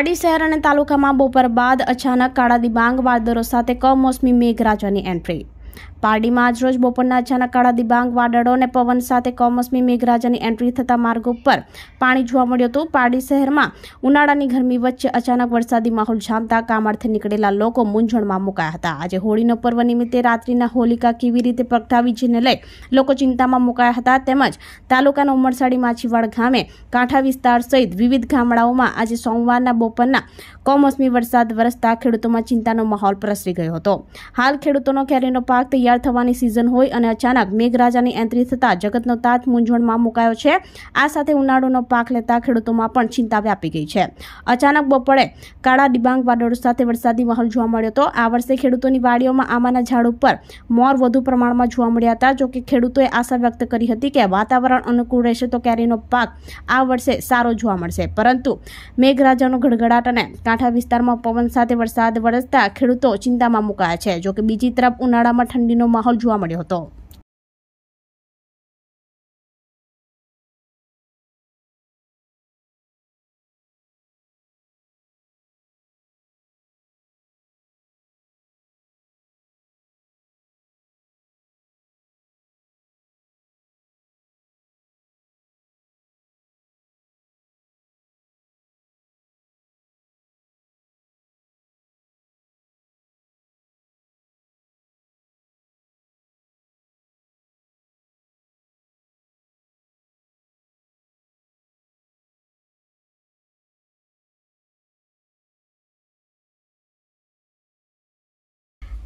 પારડી શહેર અને તાલુકામાં બપોર બાદ અચાનક કાળા દિબાંગ વાદળો સાથે કમોસમી મેઘરાજાની એન્ટ્રી પારડીમાં આજરોજ બપોરના અચાનક કાળા દિબાંગ વાદળો અને પવન સાથે કમોસમી મેઘરાજાની એન્ટ્રી થતા માર્ગ ઉપર પાણી જોવા મળ્યું હતું પારડી શહેરમાં ઉનાળાની ગરમી વચ્ચે અચાનક વરસાદી માહોલ જામતા કામાર્થે નીકળેલા લોકો મૂંઝણમાં મુકાયા હતા આજે હોળીનો પર્વ નિમિત્તે રાત્રિના હોલિકા કેવી રીતે પ્રગટાવી જેને લઈ લોકો ચિંતામાં મુકાયા હતા તેમજ તાલુકાના ઉમરસાડી માછીવાડ ગામે કાંઠા વિસ્તાર સહિત વિવિધ ગામડાઓમાં આજે સોમવારના બપોરના કમોસમી વરસાદ વરસતા ખેડૂતોમાં ચિંતાનો માહોલ પ્રસરી ગયો હતો હાલ ખેડૂતોનો કેરીનો પાક તૈયાર થવાની સિઝન હોય અને અચાનક મેઘરાજાની એન્ટ્રી થતાં જગતનો તાત મૂંઝવણમાં મુકાયો છે આ સાથે ઉનાળોનો પાક લેતા ખેડૂતોમાં પણ ચિંતા વ્યાપી ગઈ છે અચાનક બપોરે કાળા ડિબાંગ વાદળો સાથે વરસાદી માહોલ જોવા મળ્યો હતો આ વર્ષે ખેડૂતોની વાડીઓમાં આમાના ઝાડ ઉપર મોર વધુ પ્રમાણમાં જોવા મળ્યા હતા જોકે ખેડૂતોએ આશા વ્યક્ત કરી હતી કે વાતાવરણ અનુકૂળ રહેશે તો કેરીનો પાક આ વર્ષે સારો જોવા મળશે પરંતુ મેઘરાજાનો ગડગડાટ અને કાંઠા વિસ્તારમાં પવન સાથે વરસાદ વરસતા ખેડૂતો ચિંતામાં મુકાયા છે જોકે બીજી તરફ ઉનાળામાં ઠંડીનો માહોલ જોવા મળ્યો હતો